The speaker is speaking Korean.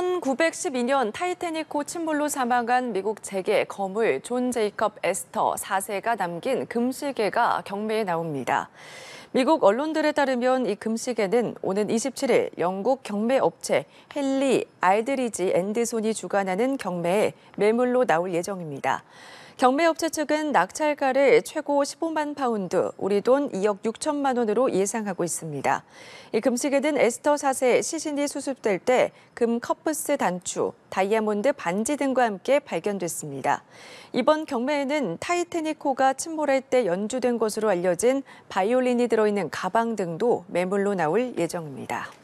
1912년 타이타닉호 침몰로 사망한 미국 재계 거물 존 제이컵 에스터 4세가 남긴 금시계가 경매에 나옵니다. 미국 언론들에 따르면 이 금식에는 오는 27일 영국 경매 업체 헨리 알드리지 앤드손이 주관하는 경매에 매물로 나올 예정입니다. 경매업체 측은 낙찰가를 최고 15만 파운드, 우리 돈 2억 6천만 원으로 예상하고 있습니다. 이 금식에 는 에스터 사세 시신이 수습될 때 금 커프스 단추, 다이아몬드 반지 등과 함께 발견됐습니다. 이번 경매에는 타이테니코가 침몰할 때 연주된 것으로 알려진 바이올린이 들어 들어있는 가방 등도 매물로 나올 예정입니다.